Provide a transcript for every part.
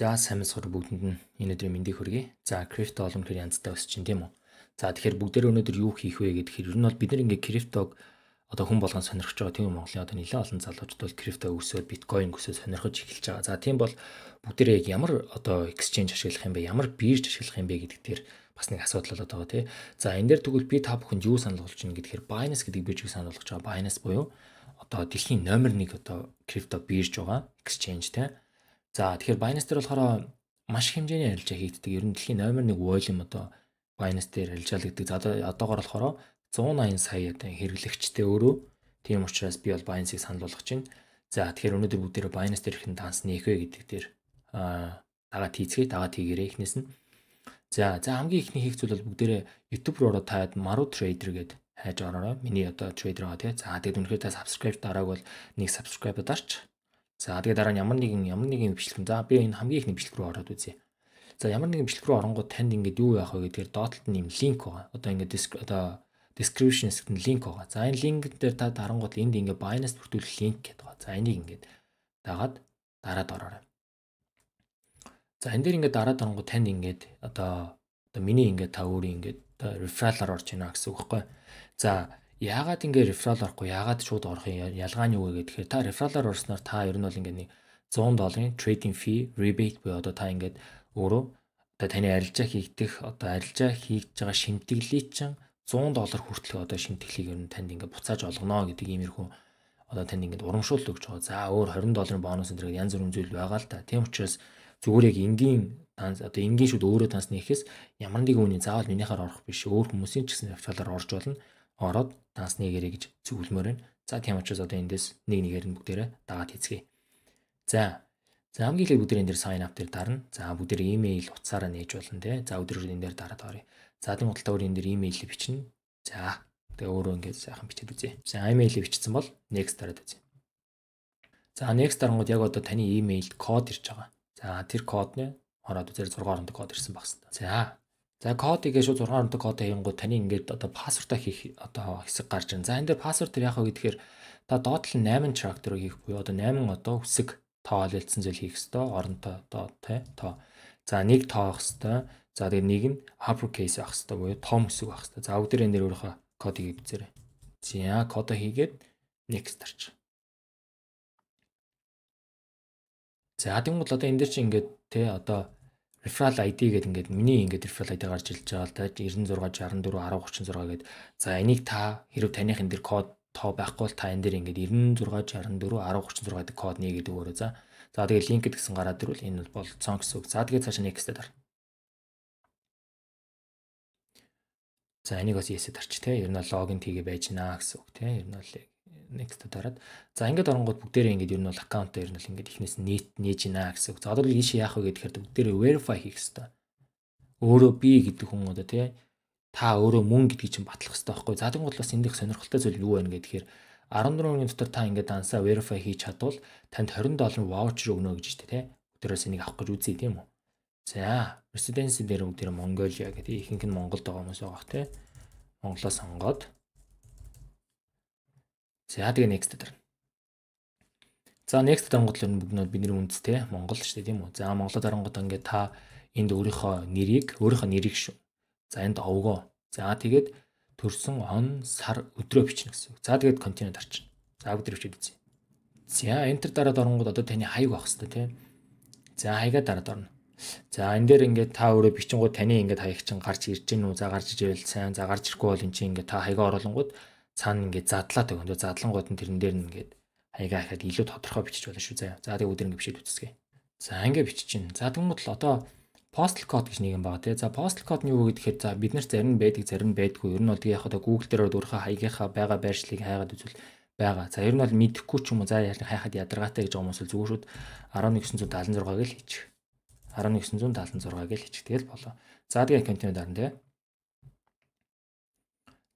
За сайн мэсгэр бүгдэнд нь энэ өдрийн мэндийг хүргэе. За крипто олон төр янзтай өсч чинь тийм үү. За тэгэхээр бүгдээр өнөөдөр юу хийх вэ гэдгээр ер нь бол бид нар ингээ криптог одоо хүн болгон сонирхож байгаа тийм Монголын одоо нэлээд олон залуучууд бол крипто өсөөр биткойн өсөөр сонирхож эхэлж байгаа. За тийм бол бүгдээрээ ямар одоо exchange ашиглах юм бэ? Ямар бирж ашиглах юм бэ гэдэг дээр бас нэг асуудал болоод байгаа тий. За энэ дээр тэгвэл би та бүхэнд юу санал болгож байна гэдгээр Binance гэдэг биржийг санал болгож байгаа. Binance буюу одоо дэлхийн номер 1 одоо крипто бирж байгаа exchange тий. За тэгэхээр Binance дээр болохоор маш хэмжээний арилжаа хийгддэг. Ер нь дэлхийн номер 1 volume одоо Binance дээр арилжаалагддаг. За одоогор болохоор 180 сая одоо хэрэглэгчтэй өөрөө. Тийм учраас би бол Binance-ийг санал болгож байна. За тэгэхээр өнөөдөр бүгд дээр Binance дээр ихэн данс нээх вэ гэдэг дээр аа дагаад хийцгээе, дагаад хийгээрэй эхнээс нь. За за хамгийн ихний хийх зүйл бол бүгдээрээ YouTube руу ороод таад Maru Trader гэдэг хайж ороорой. Миний одоо трейдер байгаа тий. За тэгэд үнэхээр та subscribe дарааг бол нэг subscribe дарч За тэгээ дараа нь ямар нэгэн ямар нэгэн бэлтгэн. За би энэ хамгийн их нэмжлэг рүү ороод үзье. За ямар нэгэн бэлтгэл рүү оронгууд танд ингээд юу яах вэ гэдгээр доотлолд нэм линк байгаа. Одоо ингээд одоо description хэсэгт нь линк байгаа. За энэ линк дээр та дарангууд энд ингээд Binance бүртгүүлэх линк гэдэг байгаа. За энийг ингээд дагаад дараад ороорой. За энэ дээр ингээд дараад оронгууд танд ингээд одоо одоо миний ингээд та өөрийн ингээд рефералаар орж ийнэ гэсэн үг байхгүй. За яагаад ингэ реферал орохгүй яагаад шууд орох юм ялгаа нь юу вэ гэхээр та рефералаар орсноор та ер нь бол ингэ нэг 100 долларын trading fee rebate буюу одоо та ингэ өөрөө одоо таны арилжаа хийгдэх одоо арилжаа хийж байгаа шимтгэлийг чинь 100 доллар хүртэл одоо шимтгэлийг ер нь танд ингэ буцааж олгоно гэдэг иймэрхүү одоо танд ингэ урамшуул өгч байгаа. За өөр 20 долларын бонус энэ янз бүрийн зүйл байгаа л та. Тийм учраас зүгээр яг энгийн данс одоо энгийн шүд өөрөө данс нэхэс ямар нэгэн үний заавал минийхаар орох биш өөр хүмүүсийн ч гэсэн авчаалаар орж болно ороод тансны гэрээ гэж зөвлөмөр байна. За тийм учраас одоо эндээс нэг нэгээр нь бүгдээрээ дагаад хийцгээе. За За хамгийн эхлээд бүгдээр энэ дээр sign up дээр дарна. За бүгдээр email утсаараа нээж болно те. За өдрөөр энэ дээр дараад оръё. За тийм уталтаа өөр энэ дээр email бичнэ. За тэгээ өөрөө ингээд сайхан бичээд үзье. За email бичсэн бол next дараад үзье. За next дарангууд яг одоо таны email код ирж байгаа. За тэр код нь ороод үзээр 6 хоногийн код ирсэн багс. За За кодыг шүү 6 хоног код хийнгүү таны ингээд одоо пассвортаа хийх одоо хэсэг гарч ирэн. За энэ дээр пассворт яах вэ гэдгээр та доотлон 8 character хийх буюу одоо 8 одоо үсэг тоолэлцсэн зүйл хийх ёстой. Оронтой одоо тэ тоо. За нэг тоох ёстой. За тэгээ нэг нь uppercase авах ёстой буюу том үсэг авах ёстой. За бүгд энэ дээр өөрийнхөө кодыг ивцээрэй. За кодоо хийгээд next тарч. За тэгвэл одоо энэ дээр чи ингээд тэ одоо referral ID гэдэг ингээд миний ингээд referral ID гарч ирж байгаа л да 96 64 1036 гэдэг. За энийг та хэрв таних энэ дэр код тоо байхгүй бол та энэ дэр ингээд 96 64 1036 гэдэг код нэ гэдэг өөрөө за. За тэгээ линк гэсэн гараад ирвэл энэ бол болцсон гэсэн үг. За тэгээ цаашаа next-д дар. За энийг бас yes-д дарч те. Ер нь логин хийгээ байж гинэ гэсэн үг те. Ер нь л next-д ороод за ингээд оронгууд бүгдээрээ ингээд ер нь бол аккаунт дээр нь бол ингээд эхнээс нь нийт нээж гинэ гэсэн үг. За одоо ийш яах вэ гэхээр бүгдээрээ verify хийх хэрэгтэй. Өөрөө би гэдэг хүн одоо тий та өөрөө мөн гэдгийг чинь батлах хэрэгтэй байхгүй. За тэгвэл бас эндих сонирхолтой зүйл юу байна гэхээр 14 өдрийн дотор та ингээд дансаа verify хийж чадвал танд 27 voucher өгнө гэж штэ тий. Өдрөөс энийг авах гэж үзье тийм үү. За residency дээр бүгдээрээ Mongolia гэдэг ихэнх нь Монголд байгаа хүмүүс байгаа тий. Монголоо сонгоод За тэгээ next дээр. За next дарангууд л ер нь бүгд бидний үндэс те Монгол шүү дээ тийм үү. За Монголоо дарангууд ингээд та энд өөрийнхөө нэрийг өөрийнхөө нэрийг шүү. За энд овгоо. За тэгээд төрсөн он сар өдрөө бичнэ гэсэн үг. За тэгээд континент арчна. За өдөр бичээд үзье. За enter дараад оронгууд одоо таны хаяг авах хэрэгтэй тийм. За хаягаа дараад орно. За энэ дээр ингээд та өөрөө бичингууд таны ингээд хаяг чинь гарч ирж гэнүү. За гарч ижэвэл сайн. За гарч ирэхгүй бол эн чинь ингээд та хаягаа оруулангууд цаана ингээд задлаад өгөн. Задлангууд нь тэрэн дээр нь ингээд хаягаа хахад илүү тодорхой бичих болно шүү заяа. За тэгээ өдөр ингээд бичээд үцсгэе. За ингээд биччихин. За тэгмэд л одоо postal code гэж нэг юм байгаа тий. За postal code нь юу гэхээр за бид нар зарим нь байдаг, зарим нь байдаггүй. Ер нь бол тэгээ яг одоо Google дээр өөрийнхөө хаягийнхаа байгаа байршлыг хайгаад үзвэл байгаа. За ер нь бол мэдэхгүй ч юм уу. За яах хайхад ядаргаатай гэж хүмүүс л зүгээр шүүд 11976 гэж хийчих. 11976 гэж хийчих. Тэгэл болоо. За тэгээ контент дарна тий.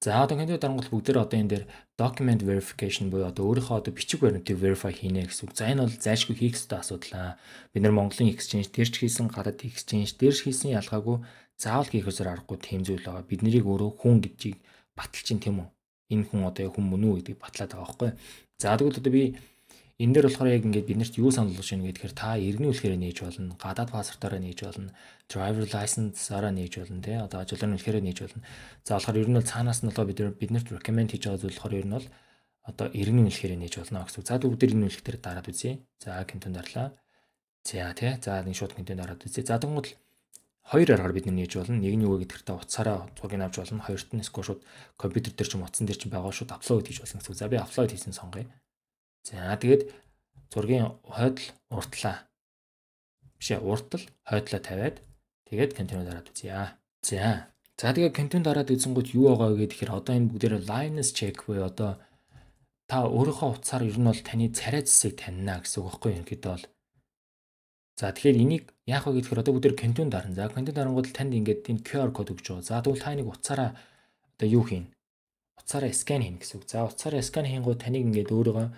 За одоо хэнтэй дарангуул бүгдээр одоо энэ дээр document verification буюу одоо өөрийнхөө одоо бичиг баримтыг verify хийнэ гэсэн үг. За энэ бол зайлшгүй хийх ёстой асуудал аа. Бид нар Монголын exchange, дээрч хийсэн гадаад exchange, дээрч хийсэн ялгаагүй заавал хийх ёсоор аргагүй тийм зүйл байгаа. Бид нарыг өөрөө хүн гэдгийг баталж чинь тийм үү? Энэ хүн одоо яг хүн мөн үү гэдгийг батлаад байгаа байхгүй. За тэгвэл одоо би Энэ дээр болохоор яг ингээд бид нарт юу санал болгож байна гэдгээр та иргэний үлхээрээ нээж болно, гадаад паспортаараа нээж болно, driver license-аараа нээж болно тий. Одоо ажлын үлхээрээ нээж болно. За болохоор ер нь бол цаанаас нь болоо бид бид нарт recommend хийж байгаа зүйл болохоор ер нь бол одоо иргэний үлхээрээ нээж болно гэсэн. За бүгд иргэний үлхэх дээр дараад үзье. За гинтэн дарлаа. За тий. За нэг шууд гинтэн дараад үзье. За тэгвэл хоёр аргаар бид нээж болно. Нэгний үгээ гэдэгтээ утсаараа зургийг авч болно. Хоёрт нь эсвэл шууд компьютер дээр ч юм утсан дээр ч байгаа шууд апплод хийж болно гэсэн. За би апплод хийсэн сонгоё. За тэгээд зургийн хойдл уртлаа. Бишээ уртл хойдлоо тавиад тэгээд контент дараад үзье. За. За тэгээд контент дараад үзэнгүүт юу байгаа вэ гэхээр одоо энэ бүгдээр lines check буюу одоо та өөрийнхөө утсаар ер нь бол таны царай зэсийг таньна гэсэн үг байхгүй юм гэдэг бол За тэгэхээр энийг яах вэ гэхээр одоо бүгдээр контент дарна. За контент дарангууд танд ингээд энэ QR код өгч байгаа. За тэгвэл та энийг утсаараа одоо юу хийнэ? Утсаараа скан хийнэ гэсэн үг. За утсаараа скан хийнгүү таныг ингээд өөрийгөө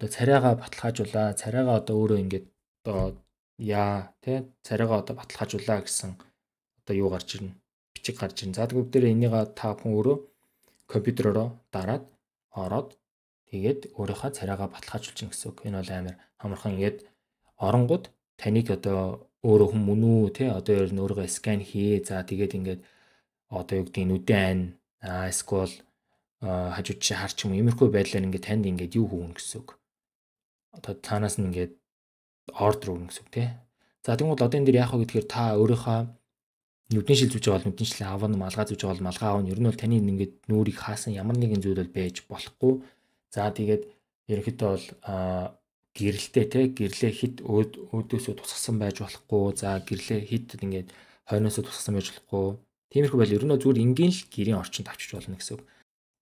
одоо царайгаа баталгаажуулаа царайгаа одоо өөрөө ингээд одоо яа тий царайгаа одоо баталгаажуулаа гэсэн одоо юу гарч ирнэ бичиг гарч ирнэ. За тэгвэл дээр энийг та хүн өөрөө компьютероо дараад ороод тэгээд өөрийнхөө царайгаа баталгаажуулж гин гэсэн үг. Энэ бол амар хамархан ингээд оронгууд таныг одоо өөрөө хүн мөн үү те одоо ер нь өөрийгөө скан хий. За тэгээд ингээд одоо юу гэдэг нь үдэн айн эсвэл хажууд чи харч юм иймэрхүү байдлаар ингээд танд ингээд юу хүүн гэсэн үг одоо цаанаас нь ингээд ордер өгнө гэсэн үг тий. За тэгмүүд одоо энэ дэр яах вэ гэдгээр та өөрийнхөө нүдний шил зүүж байгаа бол нүдний шил аав нь малгай зүүж байгаа бол малгай аав нь ер нь бол таны ингээд нүрийг хаасан ямар нэгэн зүйл бол байж болохгүй. За тэгээд ерөнхийдөө бол гэрэлтэй тий гэрлээ хит өөдөөсөө тусгасан байж болохгүй. За гэрлээ хит ингээд хойноосоо тусгасан байж болохгүй. Тиймэрхүү байл ер нь зүгээр ингийн л гэрийн орчинд авчиж болно гэсэн үг.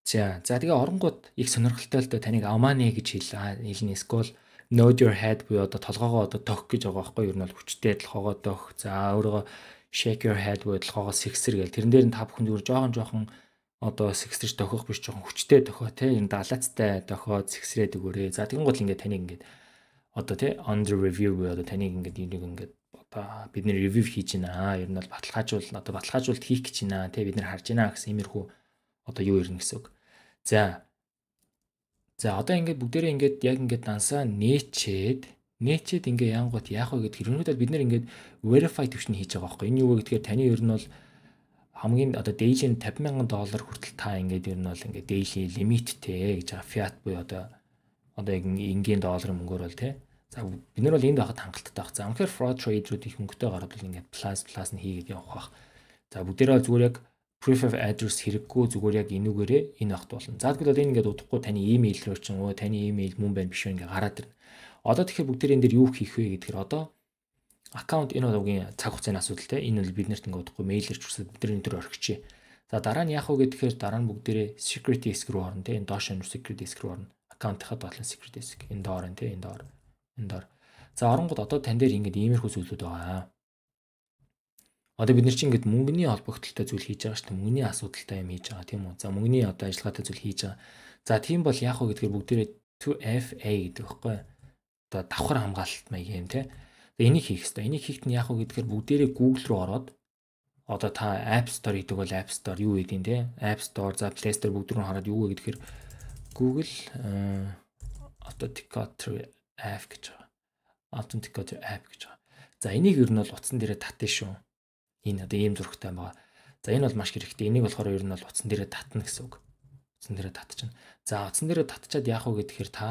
За за тэгээ оронгууд их сонирхолтой л доо таныг Амани гэж хэлнэ. Эсвэл node your head буюу одоо толгоогоо одоо тох гэж байгаа байхгүй юу? Ер нь бол хүчтэй толгоогоо тох. За өөрөөгөө shake your head буюу толгоогоо сэгсэр гэл. Тэрэн дээр нь та бүхэн зүгээр жоохон жоохон одоо сэгсэрч тохиох биш жоохон хүчтэй тохио те. Энэ далаацтай тохиод сэгсрээд өгөөрэй. За тэгэн гол ингээд таныг ингээд одоо те under review буюу одоо таныг ингээд энийг ингээд одоо бид нэр ревю хийж байна. Ер нь бол баталгаажуул одоо баталгаажуулт хийх гэж байна те. Бид нэр харж байна гэсэн иймэрхүү одоо юу ирнэ гэсэн үг За. За одоо ингээд бүгдээрээ ингээд яг ингээд дансаа нээчээд нээчээд ингээд яангуут яах вэ гэдэг хэрнүүдэл бид нэр ингээд verify төвшин хийж байгаа байхгүй. Энэ юу вэ гэдгээр таны ер нь бол хамгийн одоо дэйлийн 50000 доллар хүртэл та ингээд ер нь бол ингээд дэйлийн лимиттэй гэж байгаа fiat буюу одоо одоо ингийн долларын мөнгөөр бол тий. За бид нар бол энд байхад хангалттай байх. За үнэхээр fraud trade руу их мөнгөтэй гараад л ингээд plus plus нь хийгээд явах бах. За бүгдээрээ зүгээр яг prefab address хэрэггүй зүгээр яг энүүгээрээ энэ ахт болно. За тэгвэл одоо энэ ингээд удахгүй таны email руу чинь өө таны email мөн байна биш үү ингээд гараад ирнэ. Одоо тэгэхээр бүгд энэ дээр юу хийх вэ гэдгээр одоо аккаунт энэ удаагийн цаг хугацааны асуудал те энэ бол биднэрт ингээд удахгүй мэйлэрч үсэд бид энэ төр орхичихье. За дараа нь яах вэ гэдгээр дараа нь бүгдээрээ secret disk руу орно те энэ доош нь secret disk руу орно. Аккаунтынхаа доотлон secret disk энэ доор нь те энэ доор энэ доор. За оронгод одоо тань дээр ингээд иймэрхүү зүйлүүд байгаа. Одоо бид нар чинь ингээд мөнгөний холбогдлолтой зүйл хийж байгаа шүү дээ. Мөнгөний асуудалтай юм хийж байгаа тийм үү? За мөнгөний одоо ажиллагаатай зүйл хийж байгаа. За тийм бол яах вэ гэдгээр бүгдээрээ 2FA гэдэг байхгүй юу? Одоо давхар хамгаалалт маяг юм тийм. Тэгээ энийг хийх хэрэгтэй. Энийг хийхэд нь яах вэ гэдгээр бүгдээрээ Google руу ороод одоо та App Store гэдэг бол App Store юу гэдэг юм те App Store за Play Store бүгд рүү хараад юу вэ гэхээр Google э, Authenticator App гэж байгаа. Authenticator App гэж байгаа. За энийг ер нь бол утсан дээрээ татна шүү энэ одоо ийм зөрөгтэй байгаа. За энэ бол маш хэрэгтэй. Энийг болохоор ер нь бол утсан дээрээ татна гэсэн үг. Утсан дээрээ татчихна. За утсан дээрээ татчаад яах вэ гэхээр та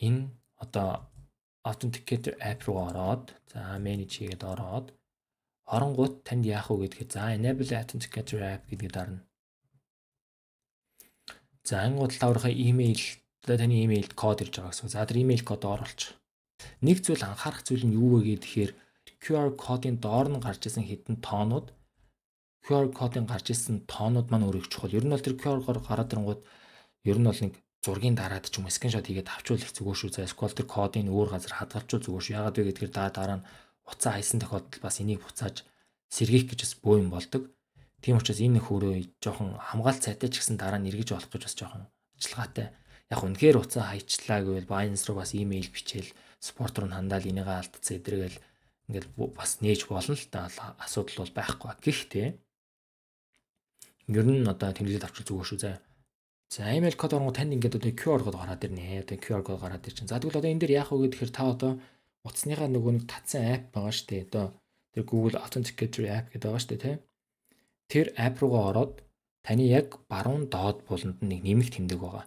энэ одоо authenticator app руу ороод за manage хийгээд ороод оронгууд танд яах вэ гэдгээр за enable authenticator app гэдгийг дарна. За ангууд таврахаа email таны email код ирж байгаа гэсэн. За тэр email код оруулчих. Нэг зүйл анхаарах зүйл нь юу вэ гэхээр QR кодын доор нь гарч исэн хэдэн тоонууд QR кодын гарч исэн тоонууд маань өөрийг чухал. Ер нь бол тэр QR-оор гараад ирэнгууд ер нь бол нэг зургийн дараад ч юм скриншот хийгээд авчвал их зүгээр шүү. За SQL тэр кодын өөр газар хадгалчвал зүгээр шүү. Ягаад вэ гэдгээр дараа дараа нь уцаа хайсан тохиолдолд бас энийг буцааж сэргийх гэж бас бөө юм болдог. Тийм учраас энэ нөхөрөө жоохон хамгаалт цайтай ч гэсэн дараа нь эргэж болох гэж бас жоохон ажиллагаатай. Яг үнэхээр уцаа хайчлаа гэвэл Binance руу бас имэйл бичээл, спорт руу хандаад энийгээ алдсан эдрэгээл ингээд бас нээж болно л да асуудал бол байхгүй. Гэхдээ ер нь одоо тэмдэглэлд авчих зүгээр шүү заа. За email код орнгоо танд ингээд одоо QR код гараад ирнэ. Одоо QR код гараад ирчихсэн. За тэгвэл одоо энэ дээр яах вэ гэхээр та одоо утасныхаа нөгөө нэг татсан app байгаа шүү дээ. Одоо тэр Google Authenticator app гэдэг байгаа шүү дээ, тийм. Тэр app руугаа ороод таны яг баруун доод буланд нэг нэмэх тэмдэг байгаа.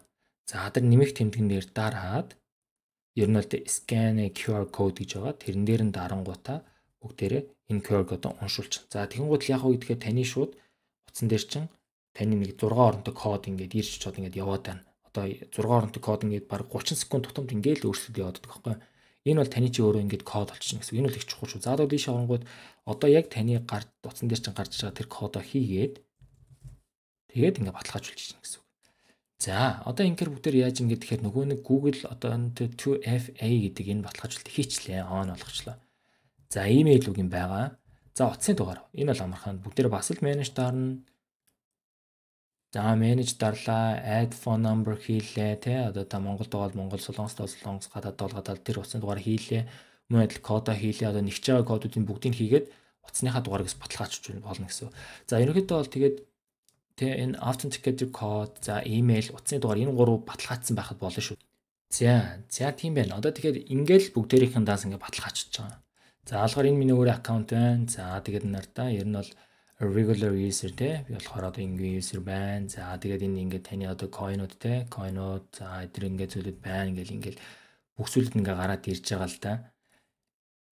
За тэр нэмэх тэмдэгнээр дараад ер нь бол scan QR code гэж байгаа. Тэрэн дээр нь дарангуудаа бүгдээрээ энэ QR code-ыг уншуулчих. За тэгэнгүүт л яах вэ гэхээр таны шууд утсан дээр чинь таны нэг 6 оронтой код ингээд ирж чод ингээд яваад байна. Одоо 6 оронтой код ингээд баг 30 секунд тутамд ингээд л өөрчлөлт яваад байгаа байхгүй юу? Энэ бол таны чи өөрөө ингээд код болчихно гэсэн. Энэ бол их чухал шүү. За одоо дээш оронгууд одоо яг таны гар утсан дээр чинь гарч байгаа тэр кодоо хийгээд тэгээд ингээд баталгаажуулж чинь гэсэн. За одоо инкер бүгдээр яаж ингэ гэхээр нөгөө нэг Google одоо энэ 2FA гэдэг энэ баталгаажуулт хийчлээ. Он болгочлоо. За имэйл үг юм байгаа. За утасны дугаар. Энэ бол амархан бүгдээр бас л менеж дарна. За менеж дарлаа, add phone number хийлээ, тэ одоо та Монгол дугаар Монгол солонгос солонгос гадаад дугаар гадаад тэр утасны дугаар хийлээ. Мөн адил кодоо хийлээ. Одоо нэгж байгаа кодуудын бүгдийг хийгээд утасныхаа дугаарыг баталгаажуулж болно гэсэн. За ерөнхийдөө бол тэгээд Тэ энэ authenticator code за email утасны дугаар энэ гурав баталгаажсан байхад болно шүү. За за тийм байна. Одоо тэгэхээр ингээл бүгдээрийнхэн даас ингээ баталгаажчихж байгаа. За алгаар энэ миний өөр аккаунт байна. За тэгээд нартаа ер нь бол regular user те би болохоор одоо ингийн user байна. За тэгээд энэ ингээд таны одоо coin-ууд те coin-ууд за эдгээр ингээд зүйлүүд байна ингээл ингээл бүх зүйлд ингээ гараад ирж байгаа л да.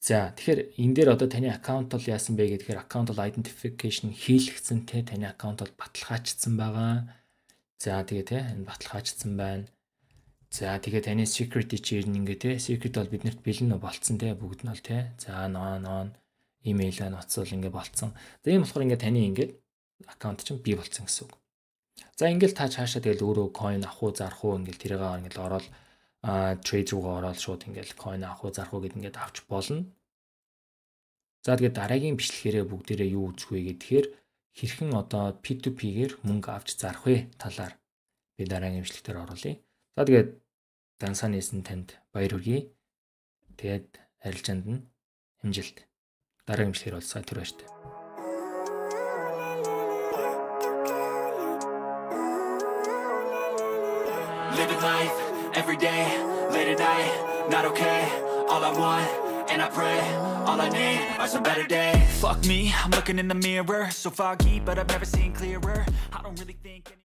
За тэгэхээр энэ дээр одоо таны аккаунт бол яасан бэ гэхээр аккаунт бол identification хийлгцэн те таны аккаунт бол баталгаажсан байгаа. За тэгээ те энэ баталгаажсан байна. За тэгээ таны security chain ингээ те secret бол биднэрт бэлэн болцсон те бүгд нь бол те. За non non email аа ноцвол ингээ болцсон. За ийм болохоор ингээ таны ингээ аккаунт чинь бий болцсон гэсэн үг. За ингээл та цаашаа тэгэл өөрөө coin авах уу зарах уу ингээл тэрийг ингээл ороод трейд руугаа ороод шууд ингээд coin авах уу зарах уу гэд ингээд авч болно. За тэгээд дараагийн бичлэгээрээ бүгдээрээ юу үзэх вэ гэхээр хэрхэн одоо P2P-гээр мөнгө авч зарах вэ талаар би дараагийн бичлэгтэр оруулъя. За тэгээд дансаа нээсэн танд баяр хүргэе. Тэгээд арилжаанд нь хэмжилт. Дараагийн бичлэгээр уулзъя түр баяр та. Living life Every day, late at night, not okay All I want, and I pray All I need are some better days Fuck me, I'm looking in the mirror So foggy, but I've never seen clearer I don't really think